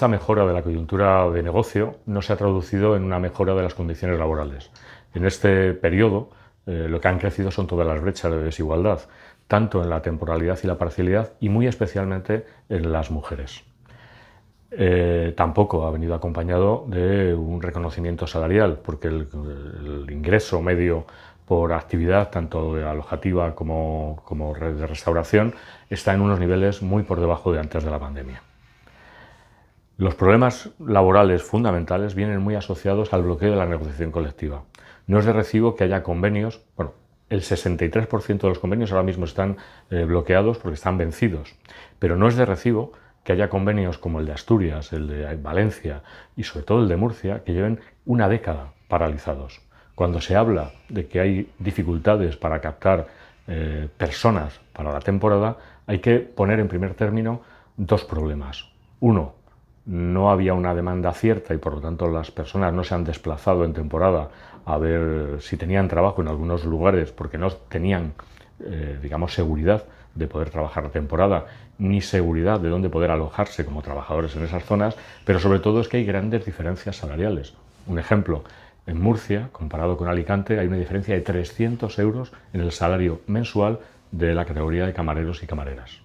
esta mejora de la coyuntura de negocio no se ha traducido en una mejora de las condiciones laborales. En este periodo eh, lo que han crecido son todas las brechas de desigualdad, tanto en la temporalidad y la parcialidad y muy especialmente en las mujeres. Eh, tampoco ha venido acompañado de un reconocimiento salarial, porque el, ingreso medio por actividad, tanto de alojativa como de restauración, está en unos niveles muy por debajo de antes de la pandemia. Los problemas laborales fundamentales vienen muy asociados al bloqueo de la negociación colectiva. No es de recibo que haya convenios, bueno, el 63% de los convenios ahora mismo están eh, bloqueados porque están vencidos, pero no es de recibo que haya convenios como el de Asturias, el de Valencia y sobre todo el de Murcia que lleven una década paralizados. Cuando se habla de que hay dificultades para captar eh, personas para la temporada, hay que poner en primer término dos problemas. Uno, no había una demanda cierta y por lo tanto las personas no se han desplazado en temporada a ver si tenían trabajo en algunos lugares porque no tenían, eh, digamos, seguridad de poder trabajar la temporada ni seguridad de dónde poder alojarse como trabajadores en esas zonas, pero sobre todo es que hay grandes diferencias salariales. Un ejemplo, en Murcia, comparado con Alicante, hay una diferencia de 300 euros en el salario mensual de la categoría de camareros y camareras.